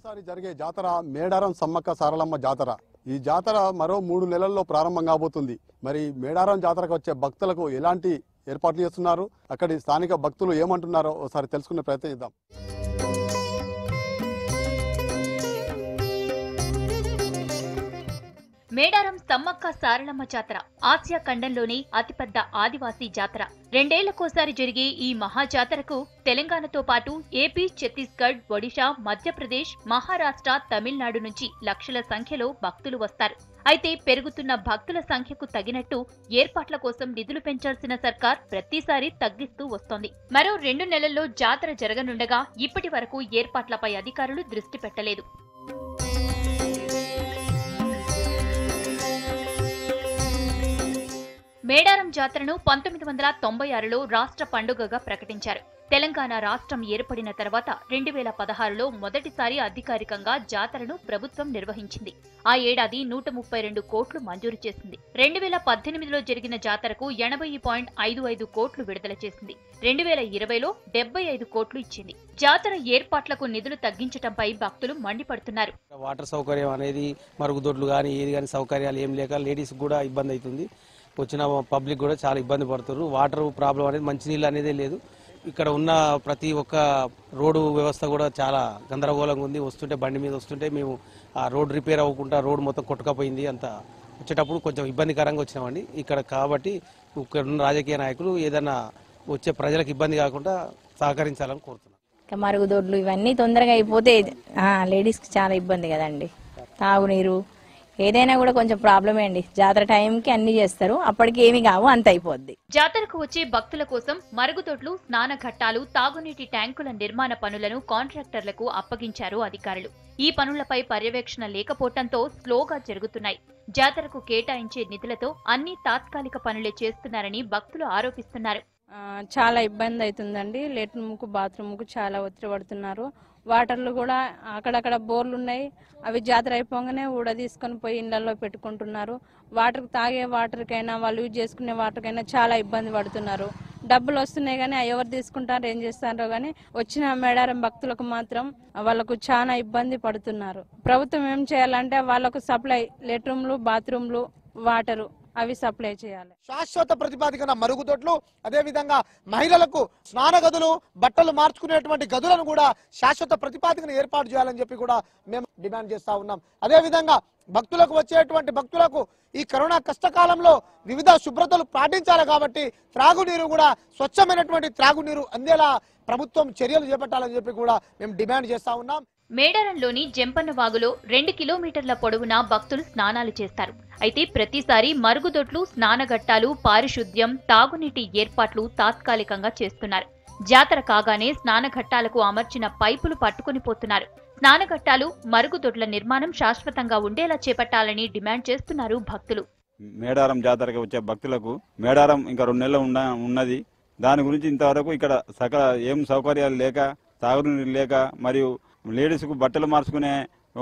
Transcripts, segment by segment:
మరోసారి జరిగే జాతర మేడారం సమ్మక్క సారలమ్మ జాతర ఈ జాతర మరో మూడు నెలల్లో ప్రారంభం కాబోతుంది మరి మేడారం జాతరకు వచ్చే భక్తులకు ఎలాంటి ఏర్పాట్లు చేస్తున్నారు అక్కడి స్థానిక భక్తులు ఏమంటున్నారో ఒకసారి తెలుసుకునే ప్రయత్నం మేడారం సమ్మక్క సారలమ్మ జాతర ఆసియా ఖండంలోని అతిపెద్ద ఆదివాసీ జాతర రెండేళ్లకోసారి జరిగే ఈ మహాజాతరకు తెలంగాణతో పాటు ఏపీ ఛత్తీస్గఢ్ ఒడిషా మధ్యప్రదేశ్ మహారాష్ట్ర తమిళనాడు నుంచి లక్షల సంఖ్యలో భక్తులు వస్తారు అయితే పెరుగుతున్న భక్తుల సంఖ్యకు తగినట్టు ఏర్పాట్ల కోసం నిధులు పెంచాల్సిన సర్కార్ ప్రతిసారి తగ్గిస్తూ వస్తోంది మరో రెండు నెలల్లో జాతర జరగనుండగా ఇప్పటి వరకు ఏర్పాట్లపై అధికారులు దృష్టి పెట్టలేదు జాతరను పంతొమ్మిది వందల తొంభై ఆరులో రాష్ట్ర పండుగగా ప్రకటించారు తెలంగాణ రాష్ట్రం ఏర్పడిన తర్వాత రెండు వేల పదహారులో మొదటిసారి అధికారికంగా జాతరను ప్రభుత్వం నిర్వహించింది ఆ ఏడాది నూట ముప్పై రెండు కోట్లు మంజూరు చేసింది రెండు వేల పద్దెనిమిదిలో జరిగిన జాతరకు ఎనభై పాయింట్ ఐదు ఐదు కోట్లు విడుదల చేసింది రెండు వేల ఇరవైలో డెబ్బై ఐదు కోట్లు ఇచ్చింది జాతర ఏర్పాట్లకు నిధులు తగ్గించడంపై భక్తులు మండిపడుతున్నారు వాటర్ సౌకర్యం అనేది మరుగుదొడ్లు కానీ ఏది కానీ సౌకర్యాలు ఏం లేక లేడీస్ కూడా ఇబ్బంది అవుతుంది వచ్చిన పబ్లిక్ కూడా చాలా ఇబ్బంది పడుతున్నారు వాటర్ ప్రాబ్లం అనేది మంచినీళ్ళు అనేది లేదు ఇక్కడ ఉన్న ప్రతి ఒక్క రోడ్డు వ్యవస్థ కూడా చాలా గందరగోళంగా ఉంది వస్తుంటే బండి మీద వస్తుంటే మేము ఆ రోడ్ రిపేర్ అవ్వకుండా రోడ్ మొత్తం కొట్టుకపోయింది అంత వచ్చేటప్పుడు కొంచెం ఇబ్బందికరంగా వచ్చినామండి ఇక్కడ కాబట్టి ఇక్కడ ఉన్న రాజకీయ నాయకులు ఏదైనా వచ్చే ప్రజలకు ఇబ్బంది కాకుండా సహకరించాలని కోరుతున్నాం మరుగుదొడ్లు ఇవన్నీ తొందరగా అయిపోతే లేడీస్కి చాలా ఇబ్బంది కదండి తాగునీరు ఏదైనా కూడా కొంచెం ప్రాబ్లం అండి జాతర టైంకి అన్ని చేస్తారు అప్పటికి ఏమి కావు అంత అయిపోద్ది జాతరకు వచ్చే భక్తుల కోసం మరుగుదొడ్లు స్నాన ఘట్టాలు తాగునీటి ట్యాంకుల నిర్మాణ పనులను కాంట్రాక్టర్లకు అప్పగించారు అధికారులు ఈ పనులపై పర్యవేక్షణ లేకపోవటంతో స్లోగా జరుగుతున్నాయి జాతరకు కేటాయించే నిధులతో అన్ని తాత్కాలిక పనులే చేస్తున్నారని భక్తులు ఆరోపిస్తున్నారు చాలా ఇబ్బంది అవుతుందండి లెట్రిన్కు బాత్రూమ్కు చాలా ఒత్తిడి పడుతున్నారు వాటర్లు కూడా అక్కడక్కడ బోర్లు ఉన్నాయి అవి జాతర అయిపోగానే ఊడ తీసుకొని పోయి ఇళ్లలో పెట్టుకుంటున్నారు వాటర్ తాగే వాటర్కైనా వాళ్ళు యూజ్ చేసుకునే వాటర్కైనా చాలా ఇబ్బంది పడుతున్నారు డబ్బులు వస్తున్నాయి కానీ ఎవరు తీసుకుంటారు ఏం చేస్తారో కానీ వచ్చిన మేడారం భక్తులకు మాత్రం వాళ్ళకు చాలా ఇబ్బంది పడుతున్నారు ప్రభుత్వం ఏం చేయాలంటే వాళ్ళకు సప్లై లెట్రూమ్లు బాత్రూమ్లు వాటరు అవి సప్లై చేయాలి శాశ్వత ప్రతిపాదికన మరుగుదొడ్లు అదేవిధంగా మహిళలకు స్నాన గదులు బట్టలు మార్చుకునేటువంటి గదులను కూడా శాశ్వత ప్రతిపాదికన ఏర్పాటు చేయాలని చెప్పి కూడా మేము డిమాండ్ చేస్తా ఉన్నాం అదేవిధంగా భక్తులకు వచ్చేటువంటి భక్తులకు ఈ కరోనా కష్టకాలంలో వివిధ శుభ్రతలు పాటించాలి కాబట్టి త్రాగునీరు కూడా స్వచ్ఛమైనటువంటి త్రాగునీరు అందేలా ప్రభుత్వం చర్యలు చేపట్టాలని చెప్పి కూడా మేము డిమాండ్ చేస్తా ఉన్నాం మేడారంలోని జంపన్నవాగులో రెండు కిలోమీటర్ల పొడవునా భక్తులు స్నానాలు చేస్తారు అయితే ప్రతిసారి మరుగుదొడ్లు స్నానఘట్టాలు పారిశుద్ధ్యం తాగునీటి ఏర్పాట్లు తాత్కాలికంగా చేస్తున్నారు జాతర కాగానే స్నానఘట్టాలకు అమర్చిన పైపులు పట్టుకుని పోతున్నారు స్నానఘట్టాలు మరుగుదొడ్ల నిర్మాణం శాశ్వతంగా ఉండేలా చేపట్టాలని డిమాండ్ చేస్తున్నారు భక్తులు మేడారం జాతరకు వచ్చే భక్తులకు మేడారం ఇంకా రెండు నెలలు ఉన్నది దాని గురించి ఇంతవరకు ఇక్కడ సకల ఏం సౌకర్యాలు లేక తాగునీరు లేక మరియు లేడీస్కు బట్టలు మార్చుకునే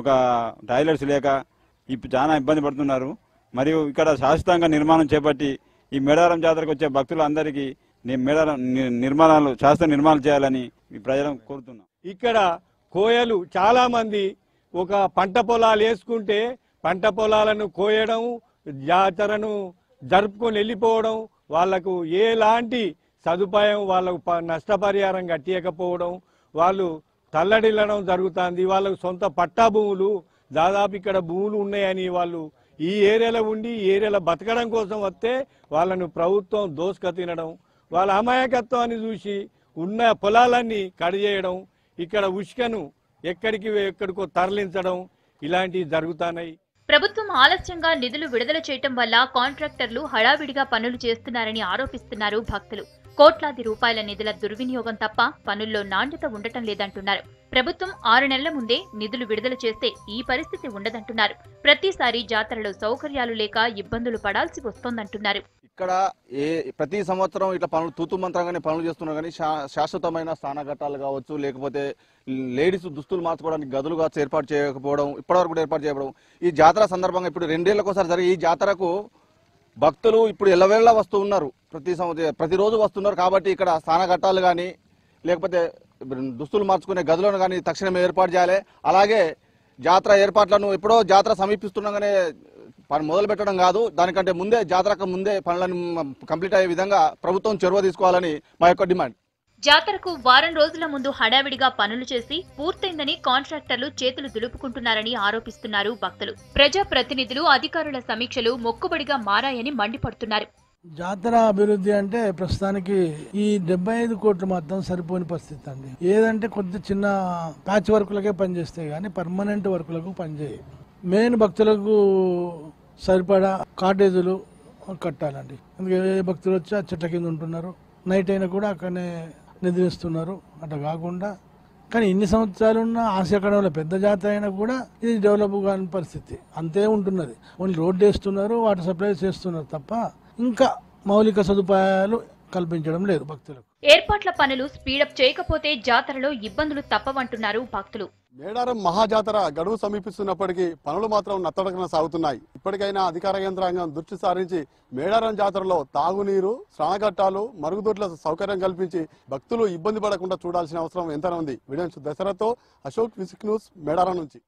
ఒక టాయిలెట్స్ లేక ఇప్పుడు చాలా ఇబ్బంది పడుతున్నారు మరియు ఇక్కడ శాశ్వతంగా నిర్మాణం చేపట్టి ఈ మేడారం జాతరకు వచ్చే భక్తులు అందరికీ మేడారం నిర్మాణాలు శాస్త్ర నిర్మాణం చేయాలని ప్రజలను కోరుతున్నాం ఇక్కడ కోయలు చాలా మంది ఒక పంట పొలాలు వేసుకుంటే పంట పొలాలను కోయడం జాతరను జరుపుకొని వెళ్ళిపోవడం వాళ్లకు ఎలాంటి సదుపాయం వాళ్ళకు నష్టపరిహారం కట్టియకపోవడం వాళ్ళు తల్లడిల్లడం జరుగుతుంది వాళ్ళకు సొంత పట్టా భూములు దాదాపు ఇక్కడ భూములు ఉన్నాయని వాళ్ళు ఈ ఏరియాలో ఉండి ఈ ఏరియాలో బతకడం కోసం వస్తే వాళ్ళను ప్రభుత్వం దోసుక తినడం వాళ్ళ అమాయకత్వాన్ని చూసి ఉన్న పొలాలన్నీ కడిజేయడం ఇక్కడ ఉష్కను ఎక్కడికి ఎక్కడికో తరలించడం ఇలాంటివి జరుగుతున్నాయి ప్రభుత్వం ఆలస్యంగా నిధులు విడుదల చేయటం వల్ల కాంట్రాక్టర్లు హడావిడిగా పనులు చేస్తున్నారని ఆరోపిస్తున్నారు భక్తులు కోట్లాది రూపాయల నిధుల దుర్వినియోగం తప్ప పనుల్లో నాణ్యత ఉండటం లేదంటున్నారు ప్రభుత్వం ఆరు నెలల ముందే నిధులు విడుదల చేస్తే ఈ పరిస్థితి ఉండదంటున్నారు ప్రతిసారి జాతరలో సౌకర్యాలు లేక ఇబ్బందులు పడాల్సి వస్తోందంటున్నారు ఇక్కడ ఏ ప్రతి సంవత్సరం ఇట్లా పనులు మంత్రంగానే పనులు చేస్తున్నారు కానీ శాశ్వతమైన స్థానఘట్టాలు కావచ్చు లేకపోతే లేడీస్ దుస్తులు మార్చుకోవడానికి గదులుగా ఏర్పాటు చేయకపోవడం ఇప్పటివరకు ఏర్పాటు చేయకపోవడం ఈ జాతర సందర్భంగా ఇప్పుడు రెండేళ్లకోసారి జరిగే ఈ జాతరకు భక్తులు ఇప్పుడు ఎల్లవేళ్ళ వస్తూ ఉన్నారు ప్రతి సంవత్సరం ప్రతిరోజు వస్తున్నారు కాబట్టి ఇక్కడ స్థానఘట్టాలు కానీ లేకపోతే దుస్తులు మార్చుకునే గదులను కానీ తక్షణమే ఏర్పాటు చేయాలి అలాగే జాతర ఏర్పాట్లను ఎప్పుడో జాతర సమీపిస్తుండగానే పని మొదలు పెట్టడం కాదు దానికంటే ముందే జాతరకు ముందే పనులను కంప్లీట్ అయ్యే విధంగా ప్రభుత్వం చొరవ తీసుకోవాలని మా యొక్క డిమాండ్ జాతరకు వారం రోజుల ముందు హడావిడిగా పనులు చేసి పూర్తయిందని కాంట్రాక్టర్లు చేతులు దులుపుకుంటున్నారని ఆరోపిస్తున్నారు భక్తులు ప్రజాప్రతినిధులు అధికారుల సమీక్షలు మొక్కుబడిగా మారాయని మండిపడుతున్నారు జాతర అభివృద్ధి అంటే ప్రస్తుతానికి ఈ డెబ్బై ఐదు కోట్లు మాత్రం సరిపోని పరిస్థితి అండి ఏదంటే కొద్ది చిన్న ప్యాచ్ వర్కులకే పనిచేస్తాయి కానీ పర్మనెంట్ వర్కులకు పనిచేయ మెయిన్ భక్తులకు సరిపడా కాటేజీలు కట్టాలండి అందుకే ఏ భక్తులు వచ్చి ఆ చెట్ల కింద ఉంటున్నారు నైట్ అయినా కూడా అక్కడనే నిద్రిస్తున్నారు అట్లా కాకుండా కానీ ఇన్ని సంవత్సరాలు ఉన్న ఆసియా కడవల పెద్ద జాతర అయినా కూడా ఇది డెవలప్ కాని పరిస్థితి అంతే ఉంటున్నది ఓన్లీ రోడ్డు వేస్తున్నారు వాటర్ సప్లై చేస్తున్నారు తప్ప ఇంకా మౌలిక సదుపాయాలు కల్పించడం లేదు భక్తులకు ఏర్పాట్ల పనులు స్పీడప్ చేయకపోతే జాతరలో ఇబ్బందులు తప్పవంటున్నారు భక్తులు మేడారం మహాజాతర గడువు సమీపిస్తున్నప్పటికీ పనులు మాత్రం నత్తడకన సాగుతున్నాయి ఇప్పటికైనా అధికార యంత్రాంగం దృష్టి సారించి మేడారం జాతరలో తాగునీరు స్నానఘట్టాలు మరుగుదొడ్ల సౌకర్యం కల్పించి భక్తులు ఇబ్బంది పడకుండా చూడాల్సిన అవసరం ఎంత ఉంది వీడియో దశరథతో అశోక్ విసిక్ న్యూస్ మేడారం నుంచి